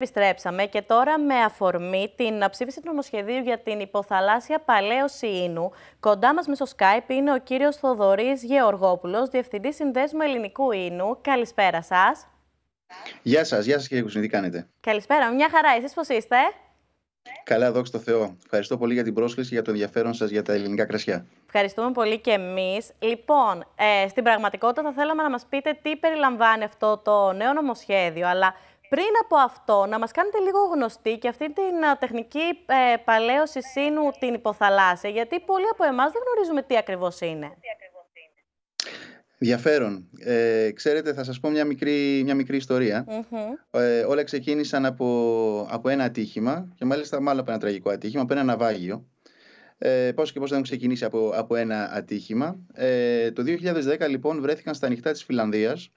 Επιστρέψαμε και τώρα με αφορμή την ψήφιση του νομοσχεδίου για την υποθαλάσσια παλαίωση ίνου. Κοντά μας μέσω Skype είναι ο κύριος Θοδωρής Γεωργόπουλος, Διευθυντής Συνδέσμου Ελληνικού Ίνου. Καλησπέρα σας. Γεια σας, γεια σας κύριε Κουσινή, τι κάνετε. Καλησπέρα, μια χαρά, εσείς πώς είστε. Καλά, δόξα τω Θεώ. Ευχαριστώ πολύ για την πρόσκληση και για το ενδιαφέρον σας για τα ελληνικά κρασιά. Ευχαριστούμε πολύ και εμείς. Λοιπόν, ε, στην πραγματικότητα θα θέλαμε να μας πείτε τι περιλαμβάνει αυτό το νέο νομοσχέδιο, αλλά πριν από αυτό, να μας κάνετε λίγο γνωστή και αυτή την ε, τεχνική ε, παλαίωση σύνου την υποθαλάσσια, γιατί πολλοί από εμάς δεν γνωρίζουμε τι ακριβώς είναι. Ενδιαφέρον. Ε, ξέρετε, θα σας πω μια μικρή, μια μικρή Ε, όλα ξεκίνησαν από, από ένα ατύχημα και μάλιστα μάλλον από ένα τραγικό ατύχημα, από ένα ναυάγιο. Ε, πώς και πώς δεν ξεκινήσει από, από ένα ατύχημα. Ε, το 2010 λοιπόν βρέθηκαν στα ανοιχτά της Φιλανδίας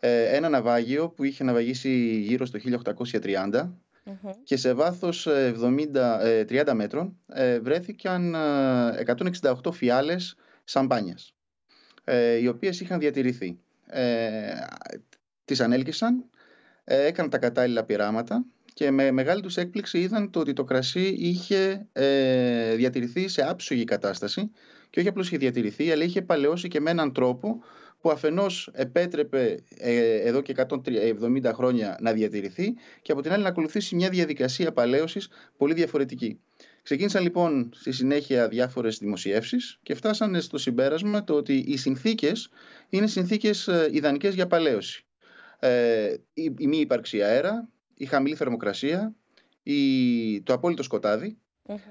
ε, ένα ναυάγιο που είχε ναυαγήσει γύρω στο 1830 και σε βάθος 70, 30 ε, μέτρων ε, βρέθηκαν 168 φιάλες σαμπάνιας οι οποίες είχαν διατηρηθεί. Τις ανέλκυσαν, έκαναν τα κατάλληλα πειράματα και με μεγάλη τους έκπληξη είδαν το ότι το κρασί είχε διατηρηθεί σε άψογη κατάσταση και όχι απλώς είχε διατηρηθεί αλλά είχε παλαιώσει και με έναν τρόπο που αφενός επέτρεπε ε, εδώ και 170 ε, χρόνια να διατηρηθεί και από την άλλη να ακολουθήσει μια διαδικασία παλαίωσης πολύ διαφορετική. Ξεκίνησαν λοιπόν στη συνέχεια διάφορες δημοσιεύσεις και φτάσανε στο συμπέρασμα το ότι οι συνθήκες είναι συνθήκες ε, ιδανικές για παλαίωση. Ε, η, η μη ύπαρξη αέρα, η χαμηλή θερμοκρασία, η, το απόλυτο σκοτάδι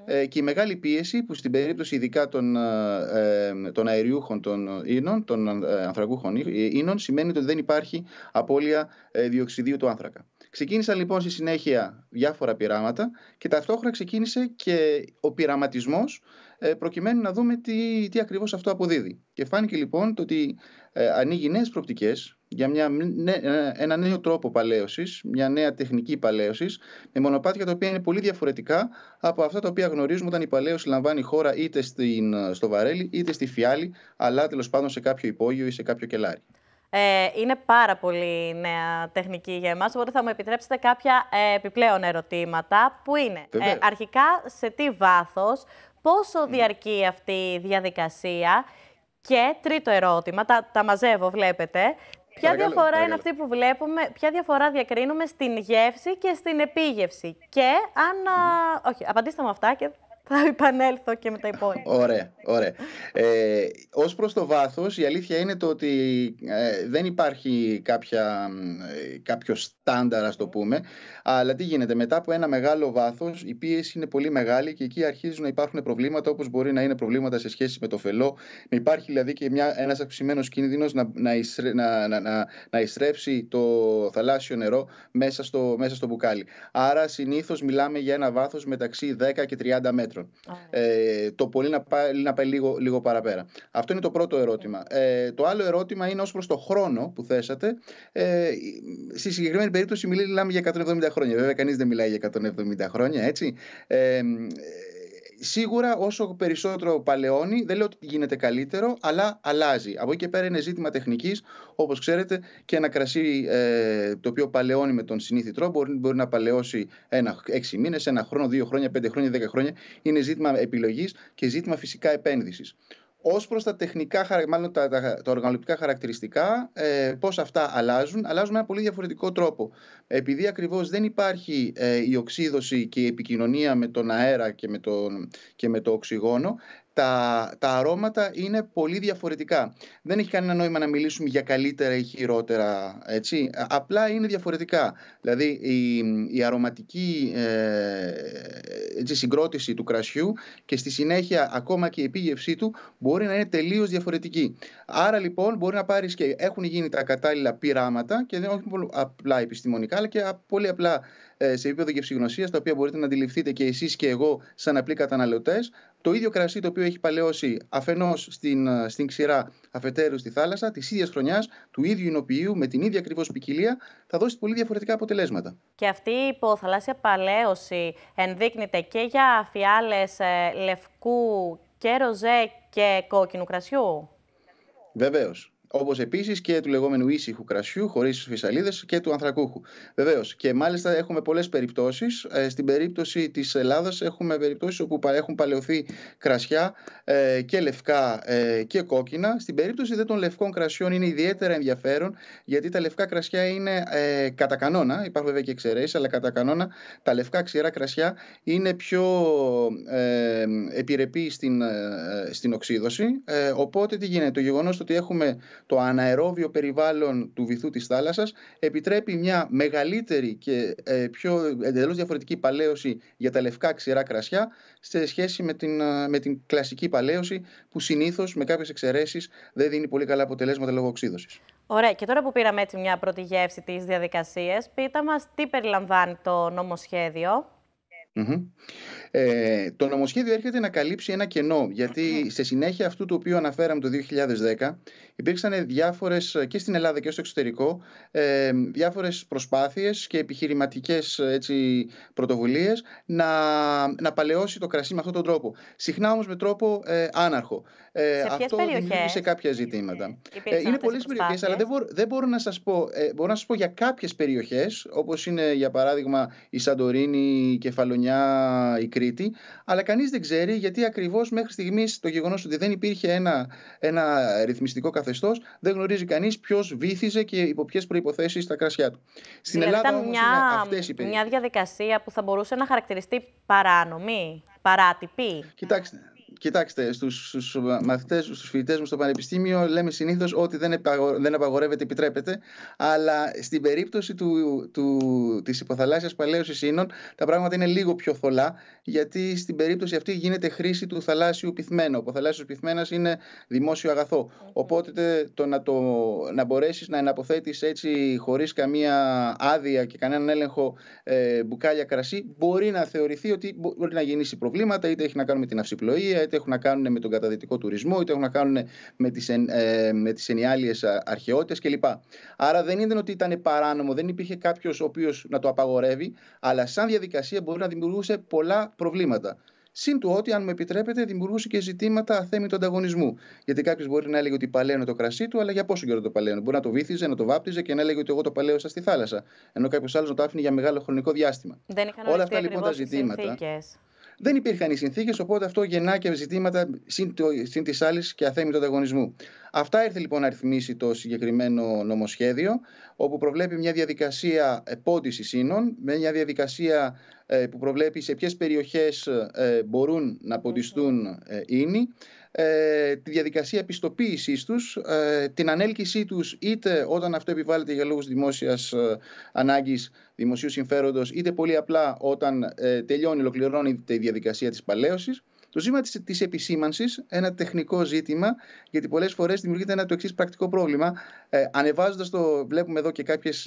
ε, και η μεγάλη πίεση που στην περίπτωση ειδικά των, ε, των αεριούχων των ίνων, των ε, ανθρακούχων ίνων, σημαίνει ότι δεν υπάρχει απώλεια διοξιδίου του άνθρακα. Ξεκίνησαν λοιπόν στη συνέχεια διάφορα πειράματα και ταυτόχρονα ξεκίνησε και ο πειραματισμός προκειμένου να δούμε τι, τι ακριβώς αυτό αποδίδει. Και φάνηκε λοιπόν ότι ανοίγει νέες προπτικές για μια, ε, ένα νέο τρόπο παλαίωσης, μια νέα τεχνική παλαίωσης, με μονοπάτια τα οποία είναι πολύ διαφορετικά από αυτά τα οποία γνωρίζουμε όταν η παλαίωση λαμβάνει χώρα είτε στην, στο βαρέλι είτε στη φιάλη, αλλά τέλος πάντων σε κάποιο υπόγειο ή σε κάποιο κελάρι. Ε, είναι πάρα πολύ νέα τεχνική για εμάς, οπότε θα μου επιτρέψετε κάποια ε, επιπλέον ερωτήματα, που είναι ε, αρχικά σε τι βάθος, πόσο διαρκεί αυτή η διαδικασία και τρίτο ερώτημα, τα, τα μαζεύω βλέπετε, Ποια διαφορά είναι αυτή που βλέπουμε, ποια διαφορά διακρίνουμε στην γεύση και στην επίγευση. Και αν. Όχι, απαντήστε μου αυτά και θα επανέλθω και με τα υπόλοιπα. Ωραία, ωραία. Ε, ως προς το βάθος, η αλήθεια είναι το ότι ε, δεν υπάρχει κάποια, ε, στάνταρ, ας το πούμε. Αλλά τι γίνεται, μετά από ένα μεγάλο βάθος, η πίεση είναι πολύ μεγάλη και εκεί αρχίζουν να υπάρχουν προβλήματα, όπως μπορεί να είναι προβλήματα σε σχέση με το φελό. Να υπάρχει δηλαδή και ένας αυξημένος κίνδυνος να, να, να, να, να, να εισρέψει το θαλάσσιο νερό μέσα στο, μέσα στο μπουκάλι. Άρα συνήθως μιλάμε για ένα βάθος μεταξύ 10 και 30 μέτρων. Ε, το πολύ να πάει, να πάει λίγο, λίγο παραπέρα. Αυτό είναι το πρώτο ερώτημα. Ε, το άλλο ερώτημα είναι ως προς το χρόνο που θέσατε. Ε, στη συγκεκριμένη περίπτωση μιλάμε για 170 χρόνια. Βέβαια, κανείς δεν μιλάει για 170 χρόνια, έτσι. Ε, σίγουρα όσο περισσότερο παλαιώνει, δεν λέω ότι γίνεται καλύτερο, αλλά αλλάζει. Από εκεί και πέρα είναι ζήτημα τεχνικής. Όπως ξέρετε, και ένα κρασί ε, το οποίο παλαιώνει με τον συνήθι τρόπο μπορεί, μπορεί να παλαιώσει ένα, έξι μήνες, ένα χρόνο, δύο χρόνια, πέντε χρόνια, δέκα χρόνια. Είναι ζήτημα επιλογής και ζήτημα φυσικά επένδυσης. Ως προς τα τεχνικά, μάλλον τα, τα, οργανωτικά χαρακτηριστικά, ε, πώς αυτά αλλάζουν, αλλάζουν με ένα πολύ διαφορετικό τρόπο. Επειδή ακριβώς δεν υπάρχει ε, η οξύδωση και η επικοινωνία με τον αέρα και με, τον, και με το οξυγόνο, τα, αρώματα είναι πολύ διαφορετικά. Δεν έχει κανένα νόημα να μιλήσουμε για καλύτερα ή χειρότερα, έτσι. Απλά είναι διαφορετικά. Δηλαδή η, η αρωματική ε, έτσι, συγκρότηση του κρασιού και στη συνέχεια ακόμα και η επίγευσή του μπορεί να είναι τελείως διαφορετική. Άρα λοιπόν μπορεί να πάρεις και έχουν γίνει τα κατάλληλα πειράματα και δεν όχι απλά επιστημονικά αλλά και πολύ απλά ε, σε επίπεδο γευσηγνωσίας, τα οποία μπορείτε να αντιληφθείτε και εσείς και εγώ, σαν απλοί καταναλωτές. Το ίδιο κρασί το οποίο έχει παλαιώσει αφενός στην, ε, στην ξηρά, αφετέρου στη θάλασσα, της ίδιας χρονιάς, του ίδιου ινοποιείου με την ίδια ακριβώς ποικιλία, θα δώσει πολύ διαφορετικά αποτελέσματα. Και αυτή η υποθαλάσσια παλαίωση ενδείκνεται και για αφιάλες ε, λευκού και ροζέ και κόκκινου κρασιού. Βεβαίως. Όπως επίσης και του λεγόμενου ήσυχου κρασιού χωρίς φυσαλίδες και του ανθρακούχου. Βεβαίως. Και μάλιστα έχουμε πολλές περιπτώσεις. Ε, στην περίπτωση της Ελλάδας έχουμε περιπτώσεις όπου έχουν παλαιωθεί κρασιά ε, και λευκά ε, και κόκκινα. Στην περίπτωση δε των λευκών κρασιών είναι ιδιαίτερα ενδιαφέρον γιατί τα λευκά κρασιά είναι κατά κανόνα, υπάρχουν βέβαια και εξαιρέσεις, αλλά κατά κανόνα τα λευκά ξηρά κρασιά είναι πιο επιρρεπή στην, στην οξύδωση. Οπότε τι γίνεται, το γεγονός ότι έχουμε το αναερόβιο περιβάλλον του βυθού της θάλασσας επιτρέπει μια μεγαλύτερη και ε, πιο εντελώς διαφορετική παλαίωση για τα λευκά ξηρά κρασιά σε σχέση με την, ε, με κλασική παλαίωση που συνήθως με κάποιες εξαιρέσεις δεν δίνει πολύ καλά αποτελέσματα λόγω οξύδωσης. Ωραία, και τώρα που πήραμε έτσι μια πρώτη γεύση της διαδικασίας, πείτε μας τι περιλαμβάνει το νομοσχέδιο. Ε, το νομοσχέδιο έρχεται να καλύψει ένα κενό γιατί σε συνέχεια αυτού του οποίου αναφέραμε το 2010 υπήρξαν ε, διάφορες ε, και στην Ελλάδα και στο εξωτερικό ε, διάφορες προσπάθειες και επιχειρηματικές ε, έτσι, πρωτοβουλίες να, να παλαιώσει το κρασί με αυτόν τον τρόπο. Συχνά όμως με τρόπο ε, άναρχο. Ε, σε αυτό δημιούργησε κάποια ζητήματα. Ε, είναι πολλές περιοχές αλλά δεν, μπορώ, να σας πω, μπορώ να σας πω για κάποιες περιοχές όπως είναι για παράδειγμα η Σαντορίνη, η Κεφαλονιά χρονιά η Κρήτη, αλλά κανείς δεν ξέρει γιατί ακριβώς μέχρι στιγμής το γεγονός ότι δεν υπήρχε ένα, ένα ρυθμιστικό καθεστώς, δεν γνωρίζει κανείς ποιος βήθιζε και υπό ποιες προϋποθέσεις στα κρασιά του. Στην Ελλάδα όμως μια, είναι αυτές Μια διαδικασία που θα μπορούσε να χαρακτηριστεί παράνομη, παράτυπη. Κοιτάξτε, Κοιτάξτε, στους στους μαθητές, στους φοιτητές μου στο πανεπιστήμιο λέμε συνήθως ότι δεν, δεν απαγορεύεται, επιτρέπεται, αλλά στην περίπτωση του, του, της υποθαλάσσιας παλαίωσης ίνων τα πράγματα είναι λίγο πιο θολά, γιατί στην περίπτωση αυτή γίνεται χρήση του θαλάσσιου πυθμένου Ο θαλάσσιος πυθμένας είναι δημόσιο αγαθό, οπότε το να, το, να μπορέσεις να εναποθέτεις έτσι χωρίς καμία άδεια και κανέναν έλεγχο ε, μπουκάλια κρασί, μπορεί να θεωρηθεί ότι μπορεί να γεννήσει προβλήματα, είτε έχει να κάνει με την αυσιπλοεία, είτε έχουν να κάνουν με τον καταδυτικό τουρισμό, είτε έχουν να κάνουν με τις εν, ε, με τις αρχαιότητες κλπ. Άρα δεν ήταν ότι ήταν παράνομο, δεν υπήρχε κάποιος ο οποίος να το απαγορεύει, αλλά σαν διαδικασία μπορεί να δημιουργούσε πολλά προβλήματα. Συν του ότι, αν μου επιτρέπετε, δημιουργούσε και ζητήματα αθέμη του ανταγωνισμού. Γιατί κάποιος μπορεί να έλεγε ότι παλαίωνε το κρασί του, αλλά για πόσο καιρό το παλαίωνε. Μπορεί να το βύθιζε, να το βάπτιζε και να έλεγε ότι εγώ το παλαίωσα στη θάλασσα. Ενώ κάποιος άλλος να το άφηνε για μεγάλο χρονικό διάστημα. Όλα αυτά λοιπόν τα ζητήματα. Δεν υπήρχαν οι συνθήκες, οπότε αυτό γεννά και ζητήματα συν, της άλλης και του ανταγωνισμού. Αυτά έρθει λοιπόν να ρυθμίσει το συγκεκριμένο νομοσχέδιο, όπου προβλέπει μια διαδικασία πόντιση ίνων με μια διαδικασία ε, που προβλέπει σε ποιες περιοχές ε, μπορούν να ποντιστούν ε, ίνοι. Ε, τη διαδικασία επιστοποίησής τους, ε, την ανέλκυσή τους είτε όταν αυτό επιβάλλεται για λόγους δημόσιας ε, ανάγκης, δημοσίου συμφέροντος, είτε πολύ απλά όταν ε, τελειώνει, ολοκληρώνει η διαδικασία της παλαίωσης. Το ζήτημα της επισήμανσης, ένα τεχνικό ζήτημα, γιατί πολλές φορές δημιουργείται ένα το εξής πρακτικό πρόβλημα. Ε, Ανεβάζοντας το, βλέπουμε εδώ και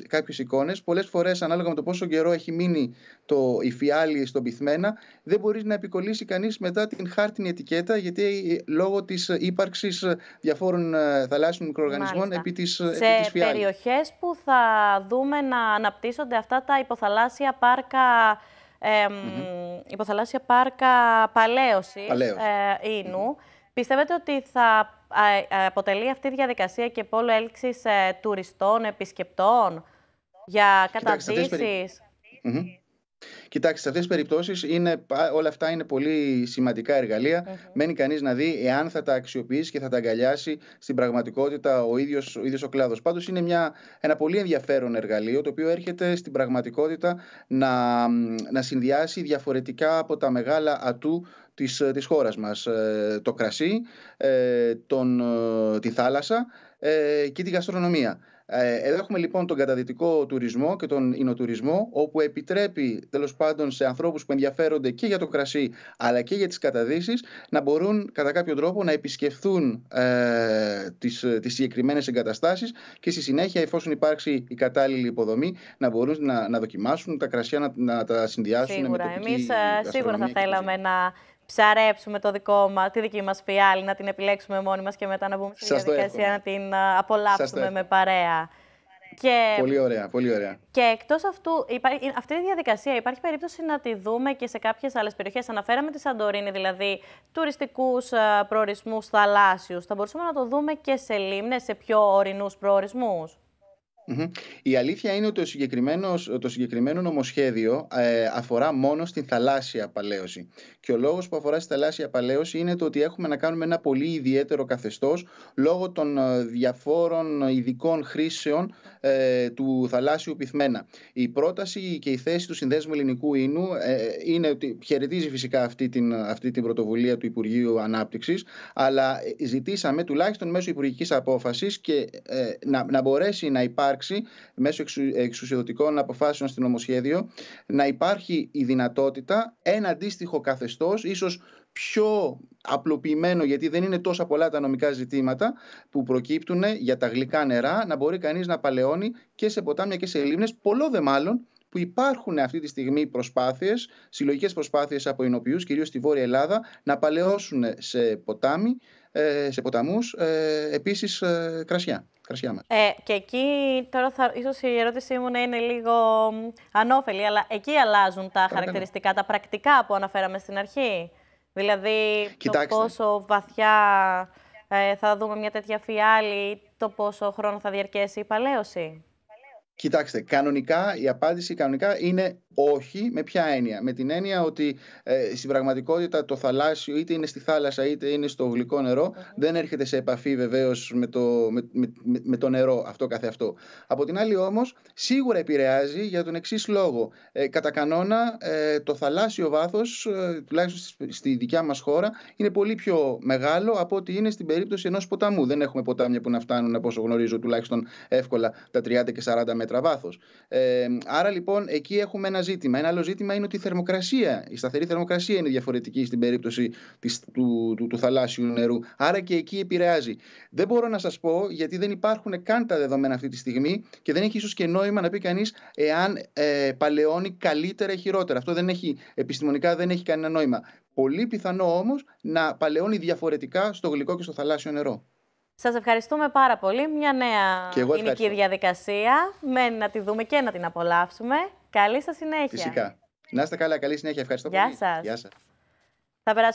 κάποιε εικόνες, πολλές φορές ανάλογα με το πόσο καιρό έχει μείνει το φιάλη στον πυθμένα, δεν μπορείς να επικολλήσει κανείς μετά την χάρτινη ετικέτα, γιατί ε, λόγω της ύπαρξης διαφόρων ε, θαλάσσιων μικροοργανισμών Μάλιστα. επί της Σε περιοχές που θα δούμε να αναπτύσσονται αυτά τα υποθαλάσσια πάρκα ε, mm υποθαλάσσια πάρκα παλαίωσης είνου. ινου Πιστεύετε ότι θα ε, αποτελεί αυτή η διαδικασία και πόλο έλξης ε, τουριστών, επισκεπτών για καταδύσεις. Κοιτάξτε, σε αυτές τις περιπτώσεις όλα αυτά είναι πολύ σημαντικά Μένει κανείς να δει εάν θα τα αξιοποιήσει και θα τα αγκαλιάσει στην πραγματικότητα ο ίδιος ο, ίδιος ο κλάδος. Πάντως είναι μια, ένα πολύ ενδιαφέρον εργαλείο το οποίο έρχεται στην πραγματικότητα να, να συνδυάσει διαφορετικά από τα μεγάλα ατού της, της χώρας μας. Ε, το κρασί, ε, τον, ε, τη θάλασσα και τη γαστρονομία. Ε, εδώ έχουμε λοιπόν τον καταδυτικό τουρισμό και τον εινοτουρισμό, όπου επιτρέπει τέλος πάντων σε ανθρώπους που ενδιαφέρονται και για το κρασί αλλά και για τις καταδύσεις να μπορούν κατά κάποιο τρόπο να επισκεφθούν ε, τις τις συγκεκριμένες εγκαταστάσεις και στη συνέχεια, εφόσον υπάρξει η κατάλληλη υποδομή, να μπορούν να, να δοκιμάσουν τα κρασιά, να, τα συνδυάσουν. Σίγουρα. Εμείς ε, σίγουρα θα θέλαμε να ψαρέψουμε το δικό μας, τη δική μας φιάλη, να την επιλέξουμε μόνοι μας και μετά να μπούμε στη διαδικασία να την απολαύσουμε με παρέα. Και... Πολύ ωραία, πολύ ωραία. Και εκτός αυτού, αυτή η διαδικασία υπάρχει περίπτωση να τη δούμε και σε κάποιες άλλες περιοχές. Αναφέραμε τη Σαντορίνη, δηλαδή τουριστικούς προορισμούς θαλάσσιους. Θα μπορούσαμε να το δούμε και σε λίμνες, σε πιο ορεινούς προορισμούς. Η αλήθεια είναι ότι το συγκεκριμένος, το συγκεκριμένο νομοσχέδιο ε, αφορά μόνο στην θαλάσσια παλαίωση. Και ο λόγος που αφορά στη θαλάσσια παλαίωση είναι το ότι έχουμε να κάνουμε ένα πολύ ιδιαίτερο καθεστώς λόγω των ε, διαφόρων ειδικών χρήσεων ε, του θαλάσσιου πυθμένα. Η πρόταση και η θέση του Συνδέσμου Ελληνικού Ίνου ε, είναι ότι χαιρετίζει φυσικά αυτή την, αυτή την πρωτοβουλία του Υπουργείου Ανάπτυξης, αλλά ζητήσαμε τουλάχιστον μέσω υπουργικής απόφασης και να, να μπορέσει να υπάρχει μέσω εξουσιοδοτικών αποφάσεων στην νομοσχέδιο να υπάρχει η δυνατότητα ένα αντίστοιχο καθεστώς, ίσως πιο απλοποιημένο γιατί δεν είναι τόσα πολλά τα νομικά ζητήματα που προκύπτουν για τα γλυκά νερά να μπορεί κανείς να παλαιώνει και σε ποτάμια και σε λίμνες πολλό δε μάλλον που υπάρχουν αυτή τη στιγμή προσπάθειες, συλλογικές προσπάθειες από εινοποιούς, κυρίως στη Βόρεια Ελλάδα, να παλαιώσουν σε ποτάμι ε, σε ποταμούς, ε, επίσης ε, κρασιά. κρασιά μας. και εκεί, τώρα θα, ίσως η ερώτησή μου να είναι λίγο ανώφελη, αλλά εκεί αλλάζουν τα χαρακτηριστικά, τα πρακτικά που αναφέραμε στην αρχή. Δηλαδή το πόσο βαθιά θα δούμε μια τέτοια φιάλη, το πόσο χρόνο θα διαρκέσει η παλαίωση. Κοιτάξτε, κανονικά η απάντηση κανονικά είναι όχι, με ποια έννοια. Με την έννοια ότι ε, στην πραγματικότητα το θαλάσσιο, είτε είναι στη θάλασσα είτε είναι στο γλυκό νερό, δεν έρχεται σε επαφή βεβαίως με, με, με, με το νερό αυτό καθεαυτό. Από την άλλη όμως, σίγουρα επηρεάζει για τον εξής λόγο. Ε, κατά κανόνα, ε, το θαλάσσιο βάθος, ε, τουλάχιστον στη δικιά μας χώρα, είναι πολύ πιο μεγάλο από ότι είναι στην περίπτωση ενός ποταμού. Δεν έχουμε ποτάμια που να φτάνουν, από όσο γνωρίζω, τουλάχιστον εύκολα τα 30 και 40 μέτρα βάθος. Ε, άρα λοιπόν, εκεί έχουμε ένα ζήτημα. Ένα άλλο ζήτημα είναι ότι η θερμοκρασία, η σταθερή θερμοκρασία είναι διαφορετική στην περίπτωση της, του, του, του, θαλάσσιου νερού. Άρα και εκεί επηρεάζει. Δεν μπορώ να σας πω γιατί δεν υπάρχουν καν τα δεδομένα αυτή τη στιγμή και δεν έχει ίσως και νόημα να πει κανείς εάν ε, παλαιώνει καλύτερα ή χειρότερα. Αυτό δεν έχει επιστημονικά δεν έχει κανένα νόημα. Πολύ πιθανό όμως να παλαιώνει διαφορετικά στο γλυκό και στο θαλάσσιο νερό. Σας ευχαριστούμε πάρα πολύ. Μια νέα ποινική διαδικασία. Μένει να τη δούμε και να την απολαύσουμε. Καλή σας συνέχεια. Φυσικά. Να είστε καλά, καλή συνέχεια. Ευχαριστώ Γεια πολύ. Σας. Γεια σας. Θα